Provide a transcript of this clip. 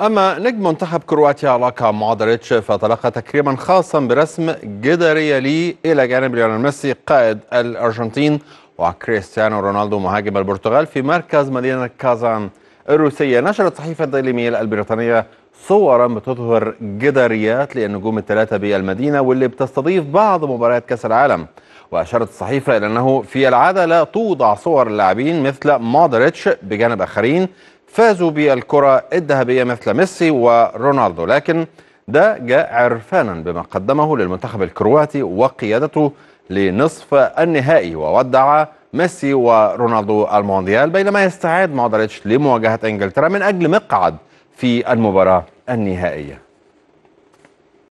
أما نجم منتخب كرواتيا راكا مودريتش فتلقى تكريما خاصا برسم جدارية لي إلى جانب ليونيل ميسي قائد الأرجنتين وكريستيانو رونالدو مهاجم البرتغال في مركز مدينة كازان الروسية نشرت صحيفة ديلي ميل البريطانية صورا بتظهر جداريات للنجوم الثلاثة بالمدينة واللي بتستضيف بعض مباريات كأس العالم وأشارت الصحيفة إلى أنه في العادة لا توضع صور اللاعبين مثل مودريتش بجانب آخرين فازوا بالكرة الذهبية مثل ميسي ورونالدو لكن ده جاء عرفانا بما قدمه للمنتخب الكرواتي وقيادته لنصف النهائي وودع ميسي ورونالدو المونديال بينما يستعد مودريتش لمواجهة انجلترا من اجل مقعد في المباراة النهائية